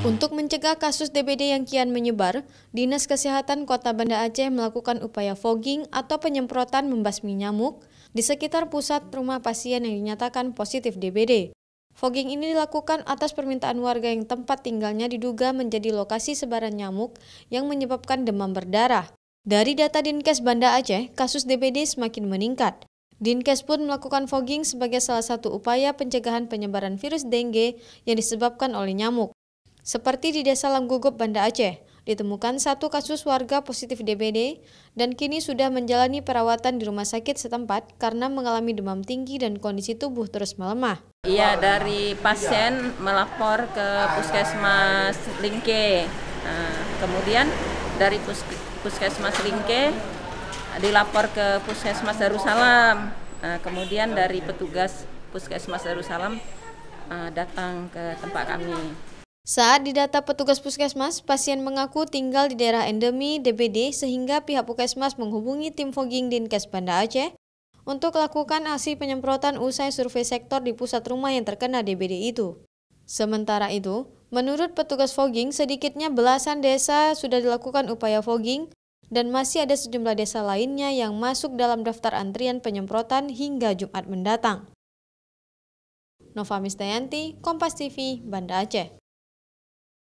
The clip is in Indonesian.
Untuk mencegah kasus DBD yang kian menyebar, Dinas Kesehatan Kota Banda Aceh melakukan upaya fogging atau penyemprotan membasmi nyamuk di sekitar pusat rumah pasien yang dinyatakan positif DBD. Fogging ini dilakukan atas permintaan warga yang tempat tinggalnya diduga menjadi lokasi sebaran nyamuk yang menyebabkan demam berdarah. Dari data Dinkes Banda Aceh, kasus DBD semakin meningkat. Dinkes pun melakukan fogging sebagai salah satu upaya pencegahan penyebaran virus dengue yang disebabkan oleh nyamuk. Seperti di Desa Langgugup, Banda Aceh, ditemukan satu kasus warga positif DBD dan kini sudah menjalani perawatan di rumah sakit setempat karena mengalami demam tinggi dan kondisi tubuh terus melemah. Iya, dari pasien melapor ke puskesmas Lingke. Nah, kemudian dari pus puskesmas Lingke dilapor ke puskesmas Darussalam. Nah, kemudian dari petugas puskesmas Darussalam uh, datang ke tempat kami. Saat didata petugas puskesmas, pasien mengaku tinggal di daerah endemi DBD sehingga pihak puskesmas menghubungi tim fogging Dinkes Banda Aceh untuk lakukan aksi penyemprotan usai survei sektor di pusat rumah yang terkena DBD itu. Sementara itu, menurut petugas fogging, sedikitnya belasan desa sudah dilakukan upaya fogging dan masih ada sejumlah desa lainnya yang masuk dalam daftar antrian penyemprotan hingga Jumat mendatang. Nova Mistayanti, Kompas TV, Banda Aceh.